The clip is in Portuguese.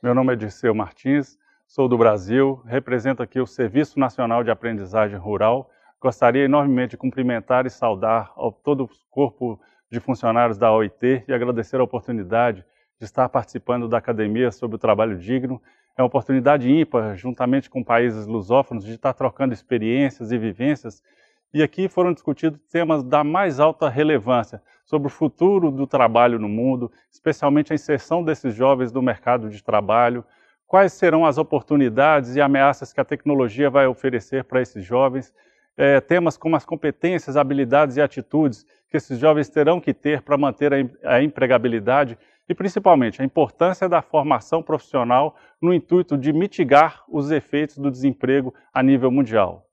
Meu nome é Dirceu Martins, sou do Brasil, represento aqui o Serviço Nacional de Aprendizagem Rural. Gostaria enormemente de cumprimentar e saudar todo o corpo de funcionários da OIT e agradecer a oportunidade de estar participando da academia sobre o trabalho digno. É uma oportunidade ímpar, juntamente com países lusófonos, de estar trocando experiências e vivências e aqui foram discutidos temas da mais alta relevância sobre o futuro do trabalho no mundo, especialmente a inserção desses jovens no mercado de trabalho, quais serão as oportunidades e ameaças que a tecnologia vai oferecer para esses jovens, é, temas como as competências, habilidades e atitudes que esses jovens terão que ter para manter a, a empregabilidade e, principalmente, a importância da formação profissional no intuito de mitigar os efeitos do desemprego a nível mundial.